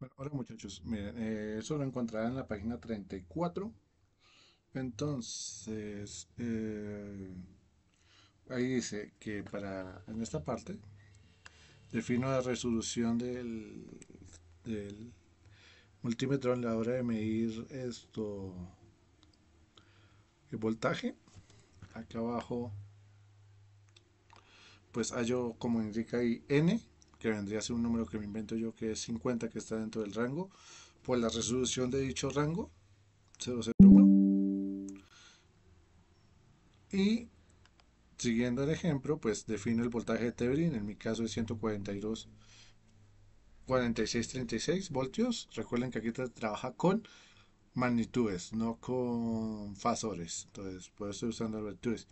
Bueno, hola muchachos, miren, eh, eso lo encontrarán en la página 34. Entonces, eh, ahí dice que para, en esta parte, defino la resolución del, multímetro en la hora de medir esto, el voltaje. Acá abajo, pues hallo como indica ahí N que vendría a ser un número que me invento yo, que es 50, que está dentro del rango, por pues la resolución de dicho rango, 001. Y siguiendo el ejemplo, pues defino el voltaje de Tebrin, en mi caso es 142 46, 36 voltios. Recuerden que aquí trabaja con magnitudes, no con fasores. Entonces, por eso estoy usando las magnitudes.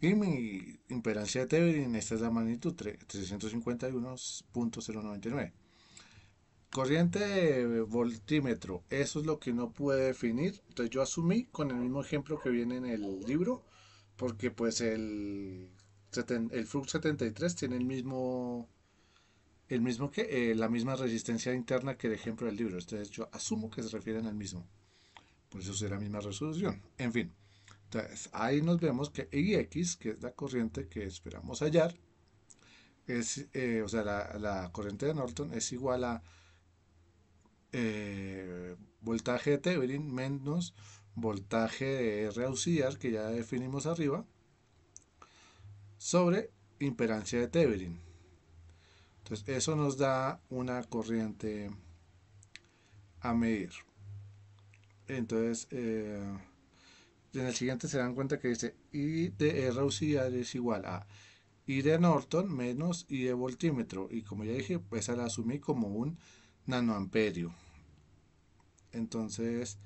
Y mi imperancia de Thevenin, esta es la magnitud 351.099. Corriente voltímetro, eso es lo que no puede definir. Entonces yo asumí con el mismo ejemplo que viene en el libro, porque pues el, el 73 tiene el mismo, el mismo que, eh, la misma resistencia interna que el ejemplo del libro. Entonces yo asumo que se refieren al mismo. Por eso será la misma resolución. En fin. Entonces, ahí nos vemos que x que es la corriente que esperamos hallar, es, eh, o sea, la, corriente de Norton es igual a eh, voltaje de Thevenin menos voltaje de R auxiliar, que ya definimos arriba, sobre imperancia de Thevenin. Entonces, eso nos da una corriente a medir. Entonces, eh, en el siguiente se dan cuenta que dice I de R es igual a I de Norton menos I de voltímetro. Y como ya dije, pues la asumí como un nanoamperio. Entonces,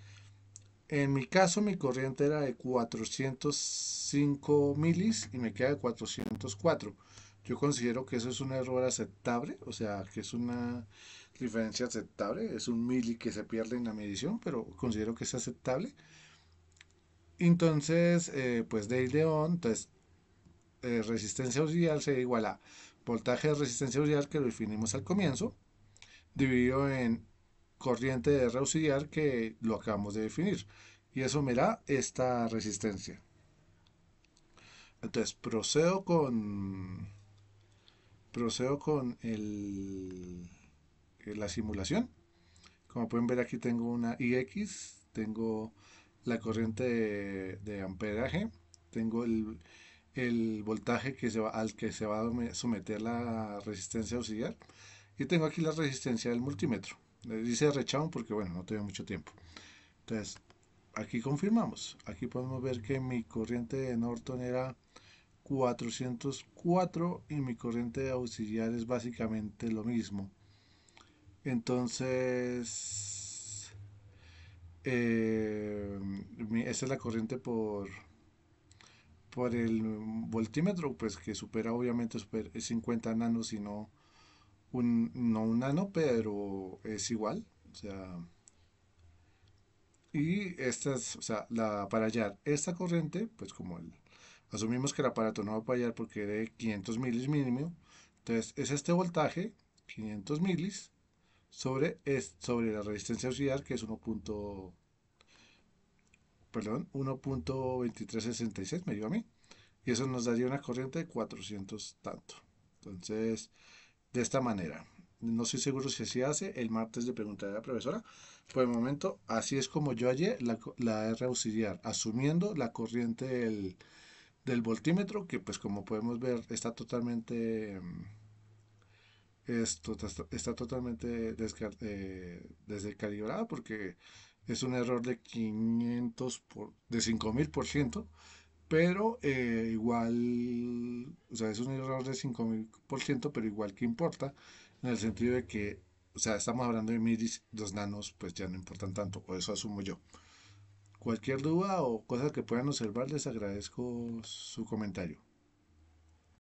en mi caso mi corriente era de 405 milis y me queda de 404. Yo considero que eso es un error aceptable, o sea, que es una diferencia aceptable. Es un mili que se pierde en la medición, pero considero que es aceptable. Entonces, eh, pues de León, entonces, pues, eh, resistencia auxiliar se igual a voltaje de resistencia auxiliar que lo definimos al comienzo, dividido en corriente de R auxiliar que lo acabamos de definir. Y eso me da esta resistencia. Entonces, procedo con procedo con el, la simulación. Como pueden ver aquí tengo una IX, tengo la corriente de, amperaje, tengo el, el voltaje que se va, al que se va a someter la resistencia auxiliar y tengo aquí la resistencia del multímetro. Le dice rechazo porque bueno, no tenía mucho tiempo. Entonces, aquí confirmamos. Aquí podemos ver que mi corriente de Norton era 404 y mi corriente auxiliar es básicamente lo mismo. Entonces, esta eh, esa es la corriente por por el voltímetro, pues que supera obviamente 50 eh, nanos y no un, nano, pero es igual. y esta o la, para hallar esta corriente, pues como el, asumimos que el aparato no va para hallar porque es de 500 milis mínimo, entonces es este voltaje, 500 milis, sobre, es, sobre la resistencia auxiliar que es 1. perdón, 1.2366 me dio a mí. Y eso nos daría una corriente de 400 tanto. Entonces, de esta manera. No soy seguro si así hace. El martes le preguntaré a la profesora. Por el momento, así es como yo hallé la, la R auxiliar, asumiendo la corriente del, del voltímetro, que pues como podemos ver está totalmente esto está, totalmente eh, descalibrado porque es un error de 500 por, de 5000 por ciento pero eh, igual o sea es un error de 5000 por ciento pero igual que importa en el sentido de que o sea estamos hablando de milis dos nanos pues ya no importan tanto o eso asumo yo cualquier duda o cosa que puedan observar les agradezco su comentario